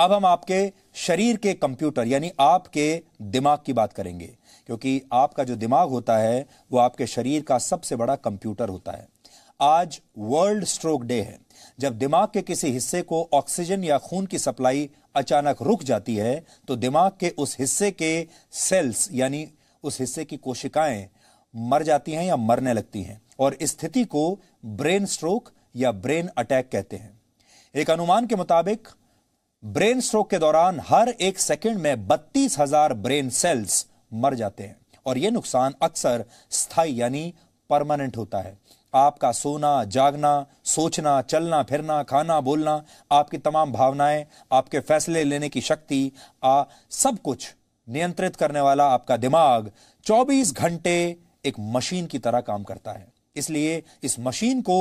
अब हम आपके शरीर के कंप्यूटर यानी आपके दिमाग की बात करेंगे क्योंकि आपका जो दिमाग होता है वो आपके शरीर का सबसे बड़ा कंप्यूटर होता है आज वर्ल्ड स्ट्रोक डे है जब दिमाग के किसी हिस्से को ऑक्सीजन या खून की सप्लाई अचानक रुक जाती है तो दिमाग के उस हिस्से के सेल्स यानी उस हिस्से की कोशिकाएं मर जाती हैं या मरने लगती हैं और स्थिति को ब्रेन स्ट्रोक या ब्रेन अटैक कहते हैं एक अनुमान के मुताबिक ब्रेन स्ट्रोक के दौरान हर एक सेकंड में बत्तीस हजार ब्रेन सेल्स मर जाते हैं और यह नुकसान अक्सर स्थायी यानी परमानेंट होता है आपका सोना जागना सोचना चलना फिरना खाना बोलना आपकी तमाम भावनाएं आपके फैसले लेने की शक्ति आ सब कुछ नियंत्रित करने वाला आपका दिमाग 24 घंटे एक मशीन की तरह काम करता है इसलिए इस मशीन को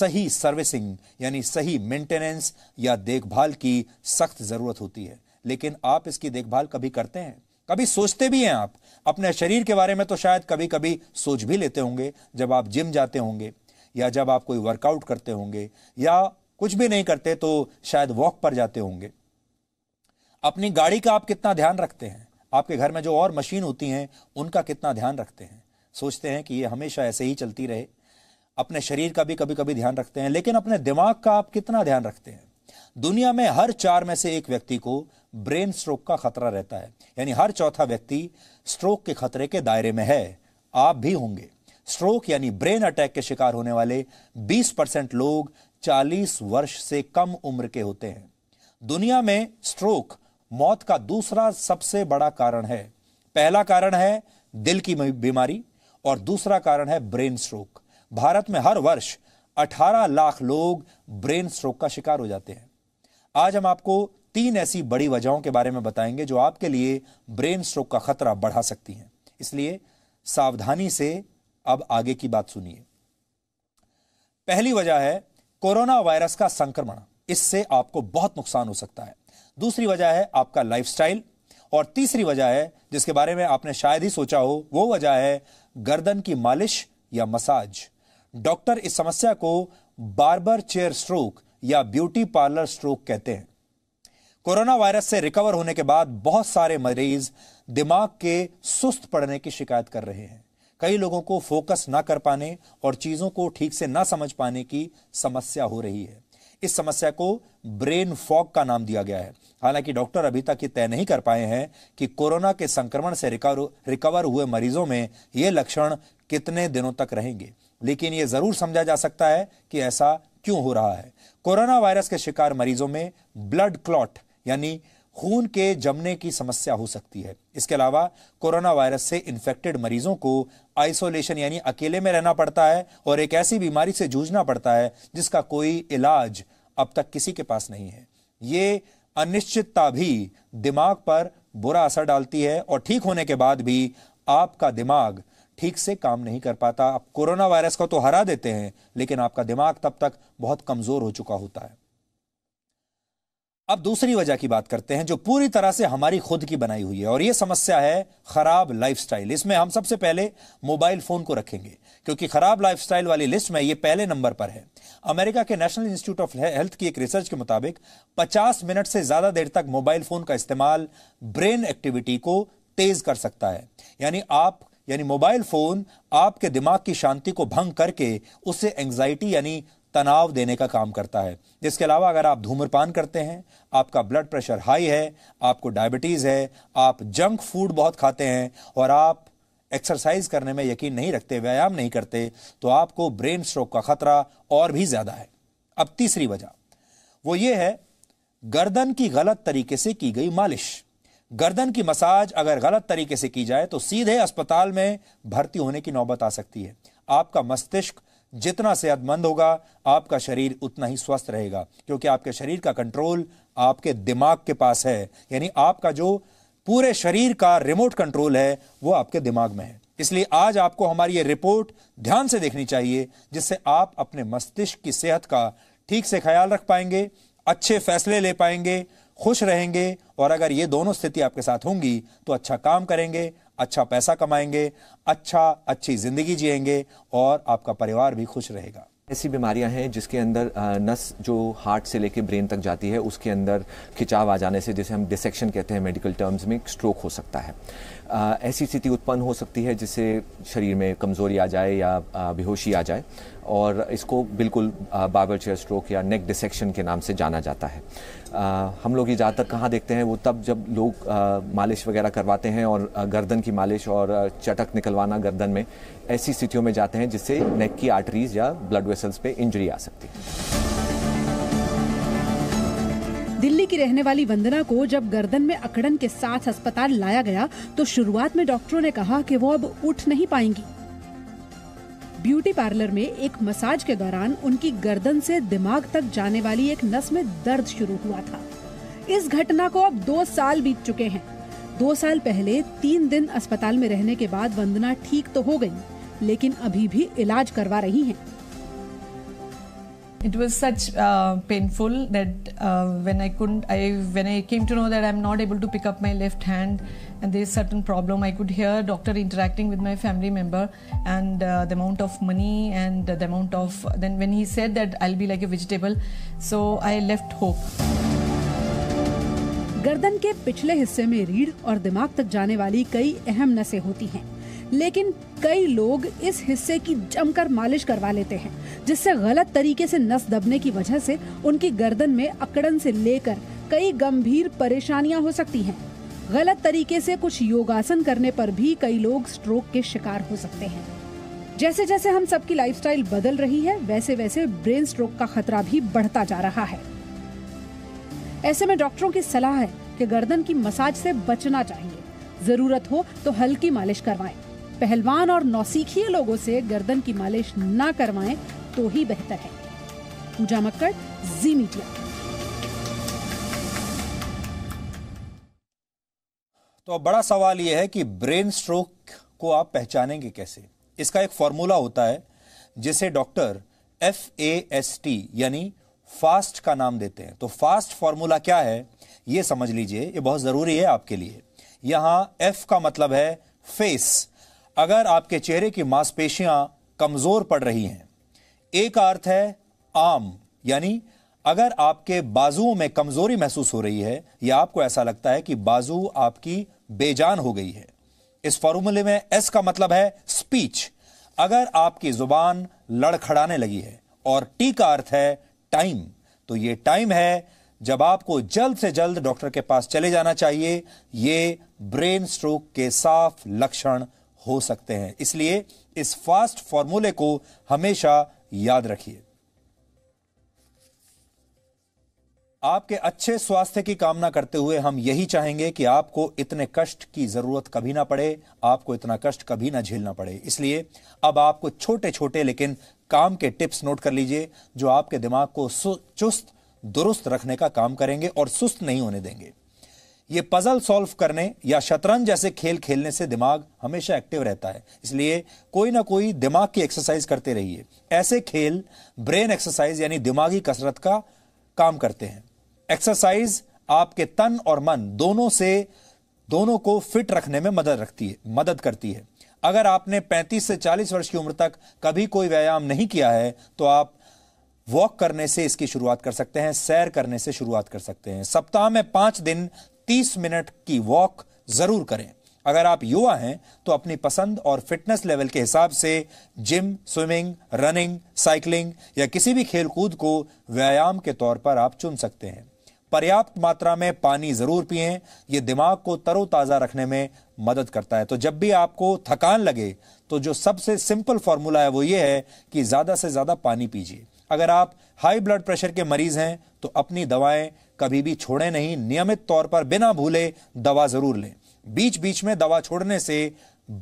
सही सर्विसिंग यानी सही मेंटेनेंस या देखभाल की सख्त ज़रूरत होती है लेकिन आप इसकी देखभाल कभी करते हैं कभी सोचते भी हैं आप अपने शरीर के बारे में तो शायद कभी कभी सोच भी लेते होंगे जब आप जिम जाते होंगे या जब आप कोई वर्कआउट करते होंगे या कुछ भी नहीं करते तो शायद वॉक पर जाते होंगे अपनी गाड़ी का आप कितना ध्यान रखते हैं आपके घर में जो और मशीन होती हैं उनका कितना ध्यान रखते हैं सोचते हैं कि ये हमेशा ऐसे ही चलती रहे अपने शरीर का भी कभी कभी ध्यान रखते हैं लेकिन अपने दिमाग का आप कितना ध्यान रखते हैं दुनिया में हर चार में से एक व्यक्ति को ब्रेन स्ट्रोक का खतरा रहता है यानी हर चौथा व्यक्ति स्ट्रोक के खतरे के दायरे में है आप भी होंगे स्ट्रोक यानी ब्रेन अटैक के शिकार होने वाले 20 परसेंट लोग 40 वर्ष से कम उम्र के होते हैं दुनिया में स्ट्रोक मौत का दूसरा सबसे बड़ा कारण है पहला कारण है दिल की बीमारी और दूसरा कारण है ब्रेन स्ट्रोक भारत में हर वर्ष 18 लाख लोग ब्रेन स्ट्रोक का शिकार हो जाते हैं आज हम आपको तीन ऐसी बड़ी वजहों के बारे में बताएंगे जो आपके लिए ब्रेन स्ट्रोक का खतरा बढ़ा सकती हैं इसलिए सावधानी से अब आगे की बात सुनिए पहली वजह है कोरोना वायरस का संक्रमण इससे आपको बहुत नुकसान हो सकता है दूसरी वजह है आपका लाइफस्टाइल और तीसरी वजह है जिसके बारे में आपने शायद ही सोचा हो वो वजह है गर्दन की मालिश या मसाज डॉक्टर इस समस्या को बार्बर चेयर स्ट्रोक या ब्यूटी पार्लर स्ट्रोक कहते हैं कोरोना वायरस से रिकवर होने के बाद बहुत सारे मरीज दिमाग के सुस्त पड़ने की शिकायत कर रहे हैं कई लोगों को फोकस ना कर पाने और चीजों को ठीक से ना समझ पाने की समस्या हो रही है इस समस्या को ब्रेन फॉग का नाम दिया गया है हालांकि डॉक्टर अभी तक ये तय नहीं कर पाए हैं कि कोरोना के संक्रमण से रिकवर हुए मरीजों में ये लक्षण कितने दिनों तक रहेंगे लेकिन ये जरूर समझा जा सकता है कि ऐसा क्यों हो रहा है कोरोना वायरस के शिकार मरीजों में ब्लड क्लॉट यानी खून के जमने की समस्या हो सकती है इसके अलावा कोरोना वायरस से इन्फेक्टेड मरीजों को आइसोलेशन यानी अकेले में रहना पड़ता है और एक ऐसी बीमारी से जूझना पड़ता है जिसका कोई इलाज अब तक किसी के पास नहीं है ये अनिश्चितता भी दिमाग पर बुरा असर डालती है और ठीक होने के बाद भी आपका दिमाग ठीक से काम नहीं कर पाता आप कोरोना वायरस को तो हरा देते हैं लेकिन आपका दिमाग तब तक बहुत कमजोर हो चुका होता है अब दूसरी वजह की बात करते हैं जो पूरी तरह से हमारी खुद की बनाई हुई है और यह समस्या है खराब लाइफस्टाइल इसमें हम सबसे पहले मोबाइल फोन को रखेंगे क्योंकि खराब लाइफस्टाइल वाली लिस्ट में यह पहले नंबर पर है अमेरिका के नेशनल इंस्टीट्यूट ऑफ हेल्थ की एक रिसर्च के मुताबिक 50 मिनट से ज्यादा देर तक मोबाइल फोन का इस्तेमाल ब्रेन एक्टिविटी को तेज कर सकता है यानी आप यानी मोबाइल फोन आपके दिमाग की शांति को भंग करके उससे एंग्जाइटी यानी तनाव देने का काम करता है इसके अलावा अगर आप धूम्रपान करते हैं आपका ब्लड प्रेशर हाई है आपको डायबिटीज़ है आप जंक फूड बहुत खाते हैं और आप एक्सरसाइज करने में यकीन नहीं रखते व्यायाम नहीं करते तो आपको ब्रेन स्ट्रोक का खतरा और भी ज़्यादा है अब तीसरी वजह वो ये है गर्दन की गलत तरीके से की गई मालिश गर्दन की मसाज अगर गलत तरीके से की जाए तो सीधे अस्पताल में भर्ती होने की नौबत आ सकती है आपका मस्तिष्क जितना सेहतमंद होगा आपका शरीर उतना ही स्वस्थ रहेगा क्योंकि आपके शरीर का कंट्रोल आपके दिमाग के पास है यानी आपका जो पूरे शरीर का रिमोट कंट्रोल है वो आपके दिमाग में है इसलिए आज आपको हमारी ये रिपोर्ट ध्यान से देखनी चाहिए जिससे आप अपने मस्तिष्क की सेहत का ठीक से ख्याल रख पाएंगे अच्छे फैसले ले पाएंगे खुश रहेंगे और अगर ये दोनों स्थिति आपके साथ होंगी तो अच्छा काम करेंगे अच्छा पैसा कमाएंगे अच्छा अच्छी ज़िंदगी जिएंगे और आपका परिवार भी खुश रहेगा ऐसी बीमारियां हैं जिसके अंदर नस जो हार्ट से लेकर ब्रेन तक जाती है उसके अंदर खिंचाव आ जाने से जिसे हम डिसेक्शन कहते हैं मेडिकल टर्म्स में स्ट्रोक हो सकता है आ, ऐसी स्थिति उत्पन्न हो सकती है जिससे शरीर में कमज़ोरी आ जाए या बेहोशी आ जाए और इसको बिल्कुल बाबर चेयर स्ट्रोक या नेक डिसेक्शन के नाम से जाना जाता है आ, हम लोग ये ज़्यादातर कहाँ देखते हैं वो तब जब लोग आ, मालिश वगैरह करवाते हैं और गर्दन की मालिश और चटक निकलवाना गर्दन में ऐसी स्थितियों में जाते हैं जिससे नेक की आर्टरीज़ या ब्लड वेसल्स पे इंजरी आ सकती है दिल्ली की रहने वाली वंदना को जब गर्दन में अकड़न के साथ अस्पताल लाया गया तो शुरुआत में डॉक्टरों ने कहा कि वो अब उठ नहीं पाएंगी ब्यूटी पार्लर में एक मसाज के दौरान उनकी गर्दन से दिमाग तक जाने वाली एक नस में दर्द शुरू हुआ था इस घटना को अब दो साल बीत चुके हैं दो साल पहले तीन दिन अस्पताल में रहने के बाद वंदना ठीक तो हो गई लेकिन अभी भी इलाज करवा रही हैं। it was such uh, painful that uh, when I couldn't, I when I came to know that I'm not able to pick up my left hand, and there's certain problem. I could hear doctor interacting with my family member, and uh, the amount of money and the amount of then when he said that I'll be like a vegetable, so I left hope. गर्दन के पिछले हिस्से में रीढ़ और दिमाग तक जाने वाली कई अहम नसें होती हैं लेकिन कई लोग इस हिस्से की जमकर मालिश करवा लेते हैं जिससे गलत तरीके से नस दबने की वजह से उनकी गर्दन में अकड़न से लेकर कई गंभीर परेशानियां हो सकती हैं गलत तरीके से कुछ योगासन करने पर भी कई लोग स्ट्रोक के शिकार हो सकते हैं जैसे जैसे हम सबकी लाइफस्टाइल बदल रही है वैसे वैसे ब्रेन स्ट्रोक का खतरा भी बढ़ता जा रहा है ऐसे में डॉक्टरों की सलाह है कि गर्दन की मसाज से बचना चाहिए जरूरत हो तो हल्की मालिश करवाएं पहलवान और नौसिखिए लोगों से गर्दन की मालिश ना करवाएं तो ही बेहतर है पूजा मक्कड़ जी मीडिया तो अब बड़ा सवाल यह है कि ब्रेन स्ट्रोक को आप पहचानेंगे कैसे इसका एक फॉर्मूला होता है जिसे doctor F A S T यानी फास्ट का नाम देते हैं तो फास्ट फॉर्मूला क्या है यह समझ लीजिए यह बहुत जरूरी है आपके लिए यहां एफ का मतलब है फेस अगर आपके चेहरे की मांसपेशियां कमजोर पड़ रही हैं एक अर्थ है आम यानी अगर आपके बाजुओं में कमजोरी महसूस हो रही है या आपको ऐसा लगता है कि बाजू आपकी बेजान हो गई है इस फॉर्मूले में एस का मतलब है स्पीच अगर आपकी जुबान लड़खड़ाने लगी है और टी का अर्थ है टाइम तो ये टाइम है जब आपको जल्द से जल्द डॉक्टर के पास चले जाना चाहिए ये ब्रेन स्ट्रोक के साफ लक्षण हो सकते हैं इसलिए इस फास्ट फॉर्मूले को हमेशा याद रखिए आपके अच्छे स्वास्थ्य की कामना करते हुए हम यही चाहेंगे कि आपको इतने कष्ट की जरूरत कभी ना पड़े आपको इतना कष्ट कभी ना झेलना पड़े इसलिए अब आपको छोटे छोटे लेकिन काम के टिप्स नोट कर लीजिए जो आपके दिमाग को चुस्त दुरुस्त रखने का काम करेंगे और सुस्त नहीं होने देंगे ये पजल सॉल्व करने या शतरंज जैसे खेल खेलने से दिमाग हमेशा एक्टिव रहता है इसलिए कोई ना कोई दिमाग की एक्सरसाइज करते रहिए ऐसे खेल ब्रेन एक्सरसाइज यानी दिमागी कसरत का काम करते हैं एक्सरसाइज आपके तन और मन दोनों से दोनों को फिट रखने में मदद रखती है मदद करती है अगर आपने 35 से 40 वर्ष की उम्र तक कभी कोई व्यायाम नहीं किया है तो आप वॉक करने से इसकी शुरुआत कर सकते हैं सैर करने से शुरुआत कर सकते हैं सप्ताह में पांच दिन तीस मिनट की वॉक जरूर करें अगर आप युवा हैं तो अपनी पसंद और फिटनेस लेवल के हिसाब से जिम स्विमिंग रनिंग साइकिलिंग या किसी भी खेलकूद को व्यायाम के तौर पर आप चुन सकते हैं पर्याप्त मात्रा में पानी जरूर पिए ये दिमाग को तरोताज़ा रखने में मदद करता है तो जब भी आपको थकान लगे तो जो सबसे सिंपल फॉर्मूला है वो ये है कि ज़्यादा से ज़्यादा पानी पीजिए अगर आप हाई ब्लड प्रेशर के मरीज हैं तो अपनी दवाएं कभी भी छोड़ें नहीं नियमित तौर पर बिना भूले दवा जरूर लें बीच बीच में दवा छोड़ने से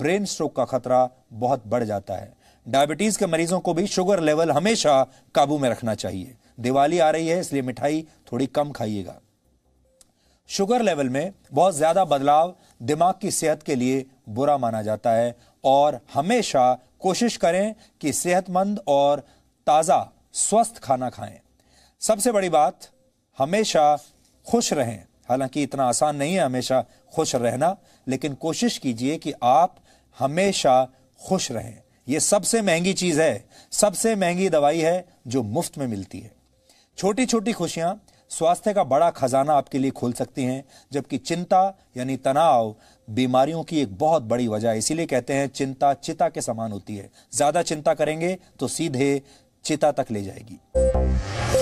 ब्रेन स्ट्रोक का खतरा बहुत बढ़ जाता है डायबिटीज के मरीजों को भी शुगर लेवल हमेशा काबू में रखना चाहिए दिवाली आ रही है इसलिए मिठाई थोड़ी कम खाइएगा शुगर लेवल में बहुत ज्यादा बदलाव दिमाग की सेहत के लिए बुरा माना जाता है और हमेशा कोशिश करें कि सेहतमंद और ताज़ा स्वस्थ खाना खाएं सबसे बड़ी बात हमेशा खुश रहें हालांकि इतना आसान नहीं है हमेशा खुश रहना लेकिन कोशिश कीजिए कि आप हमेशा खुश रहें यह सबसे महंगी चीज़ है सबसे महंगी दवाई है जो मुफ्त में मिलती है छोटी छोटी खुशियां स्वास्थ्य का बड़ा खजाना आपके लिए खोल सकती हैं जबकि चिंता यानी तनाव बीमारियों की एक बहुत बड़ी वजह है इसीलिए कहते हैं चिंता चिता के समान होती है ज़्यादा चिंता करेंगे तो सीधे चिता तक ले जाएगी